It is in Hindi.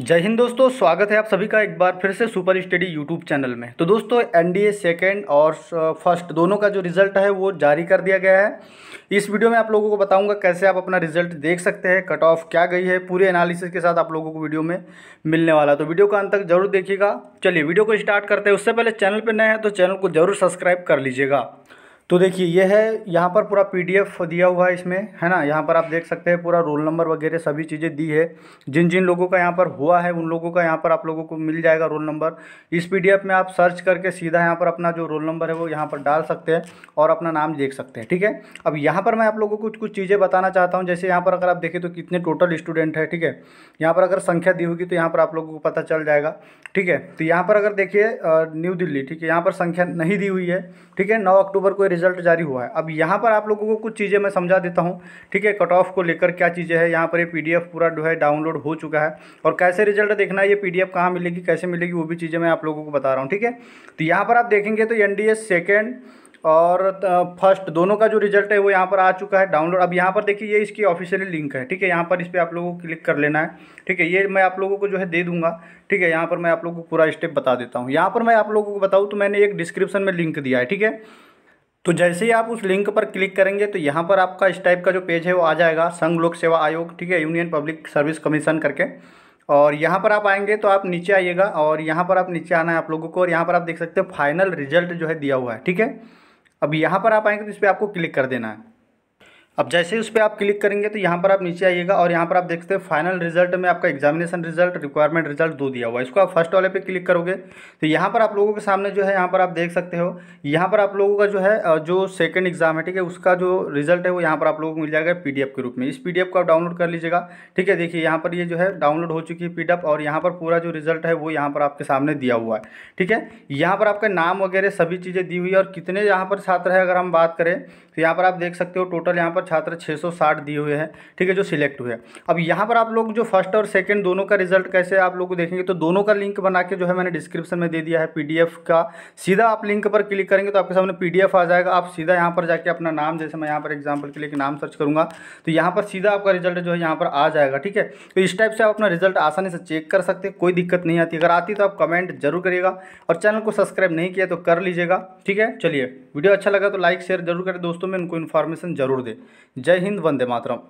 जय हिंद दोस्तों स्वागत है आप सभी का एक बार फिर से सुपर स्टडी यूट्यूब चैनल में तो दोस्तों एनडीए सेकंड और फर्स्ट दोनों का जो रिज़ल्ट है वो जारी कर दिया गया है इस वीडियो में आप लोगों को बताऊंगा कैसे आप अपना रिजल्ट देख सकते हैं कट ऑफ क्या गई है पूरे एनालिसिस के साथ आप लोगों को वीडियो में मिलने वाला तो वीडियो का अंत तक जरूर देखिएगा चलिए वीडियो को स्टार्ट करते हैं उससे पहले चैनल पर नए हैं तो चैनल को जरूर सब्सक्राइब कर लीजिएगा तो देखिए ये है यहाँ पर पूरा पीडीएफ दिया हुआ है इसमें है ना यहाँ पर आप देख सकते हैं पूरा रोल नंबर वगैरह सभी चीज़ें दी है जिन जिन लोगों का यहाँ पर हुआ है उन लोगों का यहाँ पर आप लोगों को मिल जाएगा रोल नंबर इस पीडीएफ में आप सर्च करके सीधा यहाँ पर अपना जो रोल नंबर है वो यहाँ पर डाल सकते हैं और अपना नाम देख सकते हैं ठीक है अब यहाँ पर मैं आप लोगों को कुछ कुछ चीज़ें बताना चाहता हूँ जैसे यहाँ पर अगर आप देखें तो कितने टोटल स्टूडेंट है ठीक है यहाँ पर अगर संख्या दी होगी तो यहाँ पर आप लोगों को पता चल जाएगा ठीक है तो यहाँ पर अगर देखिए न्यू दिल्ली ठीक है यहाँ पर संख्या नहीं दी हुई है ठीक है नौ अक्टूबर को रिजल्ट जारी हुआ है अब यहाँ पर आप लोगों को कुछ चीज़ें मैं समझा देता हूँ ठीक है कट ऑफ को लेकर क्या चीज़ें हैं यहाँ पर ये पी पूरा जो है डाउनलोड हो चुका है और कैसे रिजल्ट देखना है ये पी डी कहाँ मिलेगी कैसे मिलेगी वो भी चीज़ें मैं आप लोगों को बता रहा हूँ ठीक है तो यहाँ पर आप देखेंगे तो एन डी सेकेंड और फर्स्ट दोनों का जो रिजल्ट है वो यहाँ पर आ चुका है डाउनलोड अब यहाँ पर देखिए ये इसकी ऑफिशियली लिंक है ठीक है यहाँ पर इस पर आप लोगों को क्लिक कर लेना है ठीक है ये मैं आप लोगों को जो है दे दूंगा ठीक है यहाँ पर मैं आप लोगों को पूरा स्टेप बता देता हूँ यहाँ पर मैं आप लोगों को बताऊँ तो मैंने एक डिस्क्रिप्शन में लिंक दिया है ठीक है तो जैसे ही आप उस लिंक पर क्लिक करेंगे तो यहाँ पर आपका इस टाइप का जो पेज है वो आ जाएगा संघ लोक सेवा आयोग ठीक है यूनियन पब्लिक सर्विस कमीशन करके और यहाँ पर आप आएंगे तो आप नीचे आइएगा और यहाँ पर आप नीचे आना है आप लोगों को और यहाँ पर आप देख सकते हो फाइनल रिजल्ट जो है दिया हुआ है ठीक है अब यहाँ पर आप आएंगे तो इस पर आपको क्लिक कर देना है अब जैसे ही उस पर आप क्लिक करेंगे तो यहाँ पर आप नीचे आइएगा और यहाँ पर आप देखते हैं फाइनल रिजल्ट में आपका एग्जामिनेशन रिजल्ट रिक्वायरमेंट रिजल्ट दो दिया हुआ है इसको आप फर्स्ट वाले पे क्लिक करोगे तो यहाँ पर आप लोगों के सामने जो है यहाँ पर आप देख सकते हो यहाँ पर आप लोगों का जो है जो सेकेंड एग्जाम है ठीक है उसका जो रिजल्ट है वो यहाँ पर आप लोगों को मिल जाएगा पी के रूप में इस पी को आप डाउनलोड कर लीजिएगा ठीक है देखिए यहाँ पर ये जो है डाउनलोड हो चुकी है पी और यहाँ पर पूरा जो रिजल्ट है वो यहाँ पर आपके सामने दिया हुआ है ठीक है यहाँ पर आपका नाम वगैरह सभी चीज़ें दी हुई है और कितने यहाँ पर छात्र है अगर हम बात करें तो यहाँ पर आप देख सकते हो टोटल यहाँ पर छात्र 660 दिए हुए हैं ठीक है जो सिलेक्ट हुए अब यहाँ पर आप लोग जो फर्स्ट और सेकेंड दोनों का रिजल्ट कैसे आप लोग देखेंगे तो दोनों का लिंक बना के जो है मैंने डिस्क्रिप्शन में दे दिया है पी का सीधा आप लिंक पर क्लिक करेंगे तो आपके सामने पी आ जाएगा आप सीधा यहाँ पर जाके अपना नाम जैसे मैं यहाँ पर एग्जाम्पल के लिए नाम सर्च करूँगा तो यहाँ पर सीधा आपका रिजल्ट जो है यहाँ पर आ जाएगा ठीक है तो इस टाइप से आप अपना रिजल्ट आसानी से चेक कर सकते हैं कोई दिक्कत नहीं आती अगर आती तो आप कमेंट जरूर करिएगा और चैनल को सब्सक्राइब नहीं किया तो कर लीजिएगा ठीक है चलिए वीडियो अच्छा लगा तो लाइक शेयर जरूर करें दोस्तों में उनको इन्फॉर्मेशन जरूर दें जय हिंद वंदे मातरम